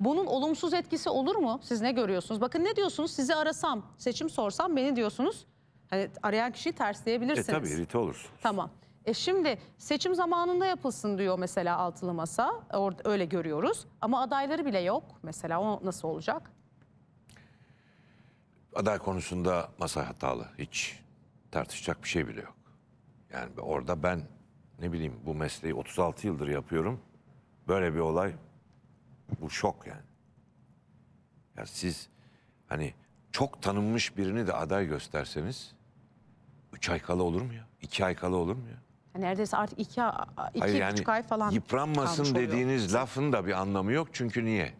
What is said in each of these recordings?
Bunun olumsuz etkisi olur mu? Siz ne görüyorsunuz? Bakın ne diyorsunuz? Sizi arasam, seçim sorsam beni diyorsunuz. Hani arayan kişiyi tersleyebilirsiniz. E tabii irite olursunuz. Tamam. E şimdi seçim zamanında yapılsın diyor mesela altılı masa. Orada öyle görüyoruz. Ama adayları bile yok. Mesela o nasıl olacak? Aday konusunda masa hatalı. Hiç tartışacak bir şey bile yok. Yani orada ben ne bileyim bu mesleği 36 yıldır yapıyorum. Böyle bir olay bu şok yani. Ya siz hani çok tanınmış birini de aday gösterseniz üç ay kala olur mu ya? İki ay kala olur mu ya? Neredeyse artık iki, iki Hayır, yani buçuk ay falan yıpranmasın dediğiniz lafın da bir anlamı yok. Çünkü niye?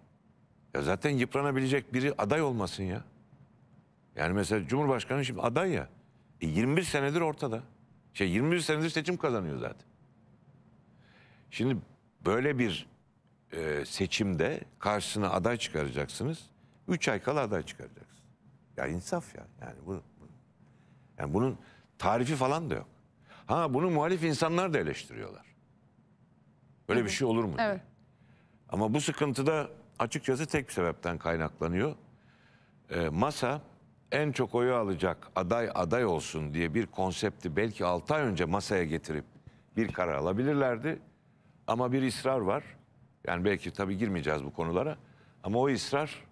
Ya zaten yıpranabilecek biri aday olmasın ya. Yani mesela Cumhurbaşkanı şimdi aday ya. E 21 senedir ortada. Şey 21 senedir seçim kazanıyor zaten. Şimdi böyle bir e, seçimde karşısına aday çıkaracaksınız. Üç ay kala aday çıkaracaksınız. Ya insaf ya. Yani bu, bunu. Yani bunun tarifi falan da yok. Ha bunu muhalif insanlar da eleştiriyorlar. Böyle bir şey olur mu? Evet. Ama bu sıkıntı da açıkçası tek bir sebepten kaynaklanıyor. E, masa en çok oyu alacak aday aday olsun diye bir konsepti belki 6 ay önce masaya getirip bir karar alabilirlerdi. Ama bir ısrar var. Yani belki tabii girmeyeceğiz bu konulara. Ama o ısrar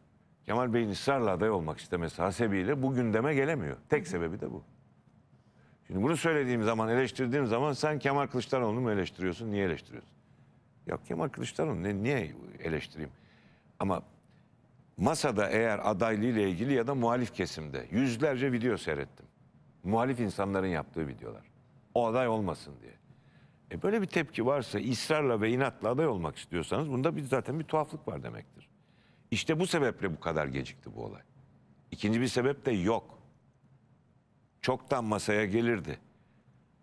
Kemal Bey'in ısrarla aday olmak istemesi hasebiyle bu gündeme gelemiyor. Tek sebebi de bu. Şimdi bunu söylediğim zaman, eleştirdiğim zaman sen Kemal Kılıçdaroğlu'nu mu eleştiriyorsun, niye eleştiriyorsun? Ya Kemal Kılıçdaroğlu ne, niye eleştireyim? Ama masada eğer adaylığı ile ilgili ya da muhalif kesimde yüzlerce video seyrettim. Muhalif insanların yaptığı videolar. O aday olmasın diye. E böyle bir tepki varsa ısrarla ve inatla aday olmak istiyorsanız bunda bir, zaten bir tuhaflık var demektir. İşte bu sebeple bu kadar gecikti bu olay. İkinci bir sebep de yok. Çoktan masaya gelirdi.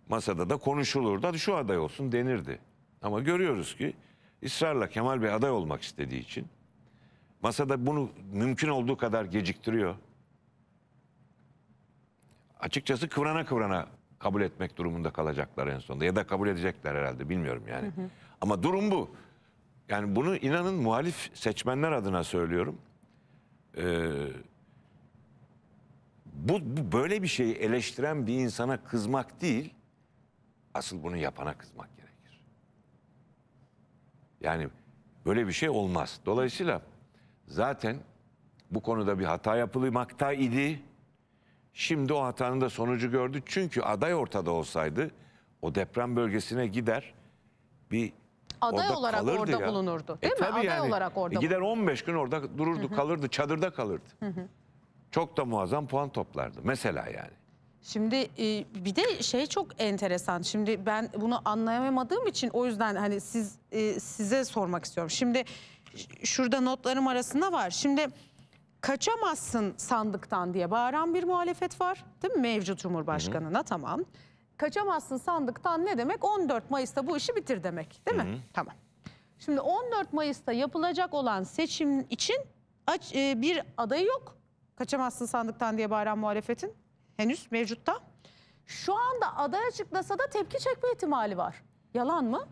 Masada da konuşulurdu. Hadi şu aday olsun denirdi. Ama görüyoruz ki ısrarla Kemal Bey aday olmak istediği için masada bunu mümkün olduğu kadar geciktiriyor. Açıkçası kıvrana kıvrana kabul etmek durumunda kalacaklar en sonunda. Ya da kabul edecekler herhalde bilmiyorum yani. Hı hı. Ama durum bu. Yani bunu inanın muhalif seçmenler adına söylüyorum. Ee, bu, bu böyle bir şeyi eleştiren bir insana kızmak değil, asıl bunu yapana kızmak gerekir. Yani böyle bir şey olmaz. Dolayısıyla zaten bu konuda bir hata yapılmakta idi. Şimdi o hatanın da sonucu gördü. Çünkü aday ortada olsaydı o deprem bölgesine gider bir aday orada olarak kalırdı orada ya. bulunurdu. E, değil e, mi? Aday yani, olarak orada. E, gider 15 gün orada dururdu, Hı -hı. kalırdı, çadırda kalırdı. Hı -hı. Çok da muazzam puan toplardı mesela yani. Şimdi e, bir de şey çok enteresan. Şimdi ben bunu anlayamadığım için o yüzden hani siz size sormak istiyorum. Şimdi şurada notlarım arasında var. Şimdi kaçamazsın sandıktan diye bağıran bir muhalefet var. Değil mi mevcut Cumhurbaşkanı'na tamam. Kaçamazsın sandıktan ne demek? 14 Mayıs'ta bu işi bitir demek değil mi? Hı hı. Tamam. Şimdi 14 Mayıs'ta yapılacak olan seçim için aç, e, bir adayı yok. Kaçamazsın sandıktan diye bağıran muhalefetin henüz mevcutta. Şu anda aday açıklasa da tepki çekme ihtimali var. Yalan mı?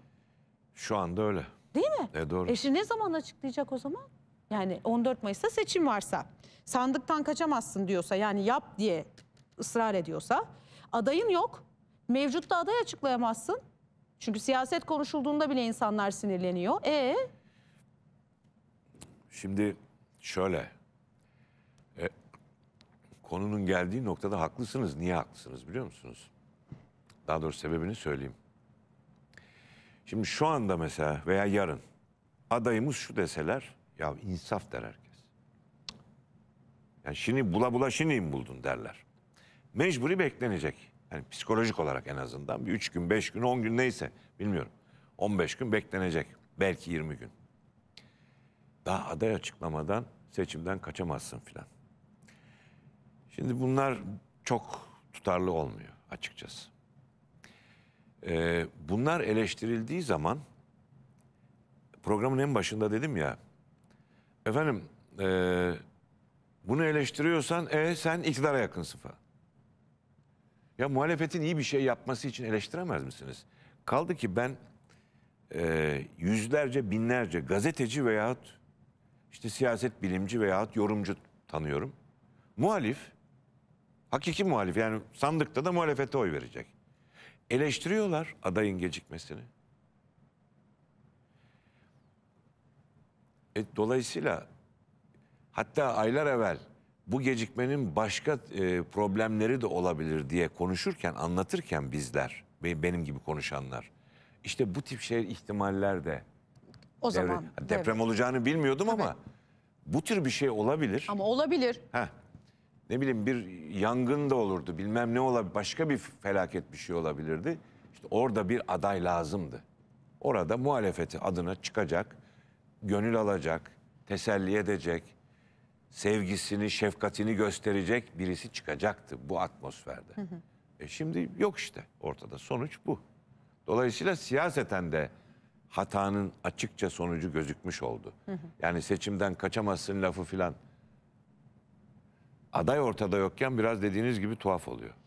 Şu anda öyle. Değil mi? E doğru. Eşi ne zaman açıklayacak o zaman? Yani 14 Mayıs'ta seçim varsa, sandıktan kaçamazsın diyorsa yani yap diye ısrar ediyorsa, adayın yok, mevcut da aday açıklayamazsın. Çünkü siyaset konuşulduğunda bile insanlar sinirleniyor. E Şimdi şöyle, e, konunun geldiği noktada haklısınız. Niye haklısınız biliyor musunuz? Daha doğrusu sebebini söyleyeyim. Şimdi şu anda mesela veya yarın adayımız şu deseler ya insaf der herkes. Yani şimdi bula bula şimdi mi buldun derler. Mecburi beklenecek. Yani psikolojik olarak en azından bir üç gün, beş gün, on gün neyse bilmiyorum. On beş gün beklenecek. Belki yirmi gün. Daha aday açıklamadan seçimden kaçamazsın filan. Şimdi bunlar çok tutarlı olmuyor açıkçası. Ee, bunlar eleştirildiği zaman programın en başında dedim ya Efendim e, bunu eleştiriyorsan e, sen iktidara yakınsın falan. Ya muhalefetin iyi bir şey yapması için eleştiremez misiniz? Kaldı ki ben e, yüzlerce binlerce gazeteci veyahut işte siyaset bilimci veyahut yorumcu tanıyorum. Muhalif, hakiki muhalif yani sandıkta da muhalefete oy verecek. Eleştiriyorlar adayın gecikmesini. E, dolayısıyla hatta aylar evvel bu gecikmenin başka e, problemleri de olabilir diye konuşurken, anlatırken bizler, benim gibi konuşanlar, işte bu tip şey ihtimaller de o devre, zaman deprem devre. olacağını bilmiyordum Tabii. ama bu tür bir şey olabilir. Ama olabilir. Heh. Ne bileyim bir yangın da olurdu, bilmem ne olabilir, başka bir felaket bir şey olabilirdi. İşte orada bir aday lazımdı. Orada muhalefeti adına çıkacak gönül alacak, teselli edecek, sevgisini, şefkatini gösterecek birisi çıkacaktı bu atmosferde. Hı hı. E şimdi yok işte ortada. Sonuç bu. Dolayısıyla siyaseten de hatanın açıkça sonucu gözükmüş oldu. Hı hı. Yani seçimden kaçamazsın lafı filan. Aday ortada yokken biraz dediğiniz gibi tuhaf oluyor.